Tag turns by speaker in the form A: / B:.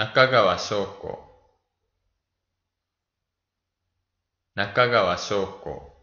A: 中川翔子中川翔子